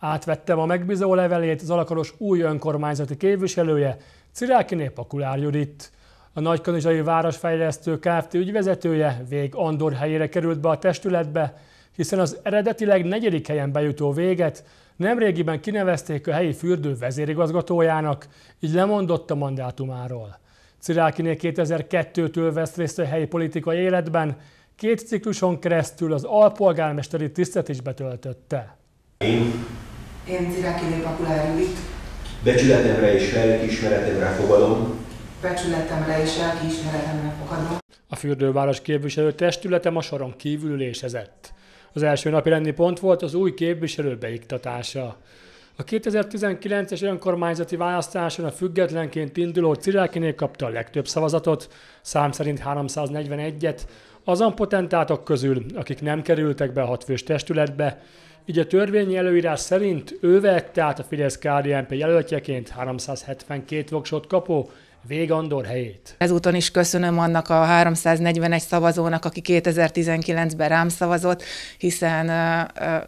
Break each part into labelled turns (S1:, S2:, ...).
S1: Átvettem a megbízó levelét az alakaros új önkormányzati képviselője, Cirákiné Pakulár Judit. A Nagykanizsai Városfejlesztő Kft. ügyvezetője Vég Andor helyére került be a testületbe, hiszen az eredetileg negyedik helyen bejutó véget nemrégiben kinevezték a helyi fürdő vezérigazgatójának, így lemondott a mandátumáról. Cirákiné 2002-től vesz részt a helyi politikai életben, két cikluson keresztül az alpolgármesteri tisztet is betöltötte. Én
S2: én kiedy popularny mit. Becsületemre és lelkiismeretemre fogadom. Becsületemre és lelkiismeretemre fogadom.
S1: A fürdőváros képviselő testületem a soron kívül ülésezett. Az első napi rendi pont volt az új képviselő beiktatása. A 2019-es önkormányzati választáson a függetlenként induló Cirákinél kapta a legtöbb szavazatot, szám szerint 341-et, azon potentátok közül, akik nem kerültek be a hatfős testületbe, így a törvényi előírás szerint ő vett át a Fidesz KDNP jelöltjeként 372 voksot kapó Végandor helyét.
S2: Ezúton is köszönöm annak a 341 szavazónak, aki 2019-ben rám szavazott, hiszen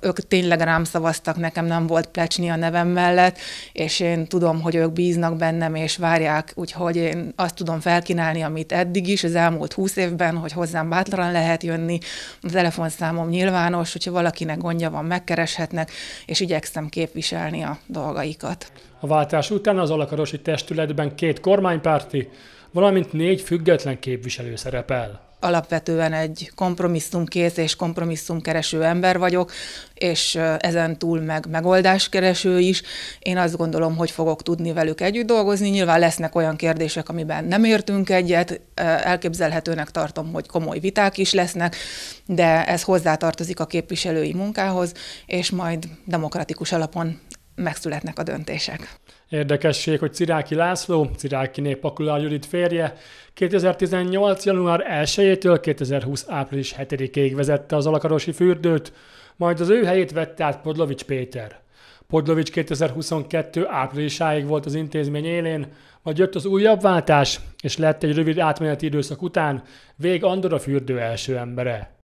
S2: ők tényleg rám szavaztak, nekem nem volt plecsni a nevem mellett, és én tudom, hogy ők bíznak bennem, és várják, úgyhogy én azt tudom felkínálni, amit eddig is, az elmúlt 20 évben, hogy hozzám bátran lehet jönni, a telefonszámom nyilvános, hogyha valakinek gondja van, megkereshetnek, és igyekszem képviselni a dolgaikat.
S1: A váltás után az alakarosi testületben két kormány kormánypárti, valamint négy független képviselő szerepel
S2: alapvetően egy kompromisszumkész és kompromisszumkereső ember vagyok, és ezen túl meg megoldáskereső is. Én azt gondolom, hogy fogok tudni velük együtt dolgozni. Nyilván lesznek olyan kérdések, amiben nem értünk egyet, elképzelhetőnek tartom, hogy komoly viták is lesznek, de ez hozzátartozik a képviselői munkához, és majd demokratikus alapon megszületnek a döntések.
S1: Érdekesség, hogy Ciráki László, Ciráki Népakulár Judit férje 2018. január 1-től 2020. április 7-ig vezette az alakarosi fürdőt, majd az ő helyét vette át Podlovics Péter. Podlovics 2022. áprilisáig volt az intézmény élén, majd jött az újabb váltás, és lett egy rövid átmeneti időszak után vég Andor a fürdő első embere.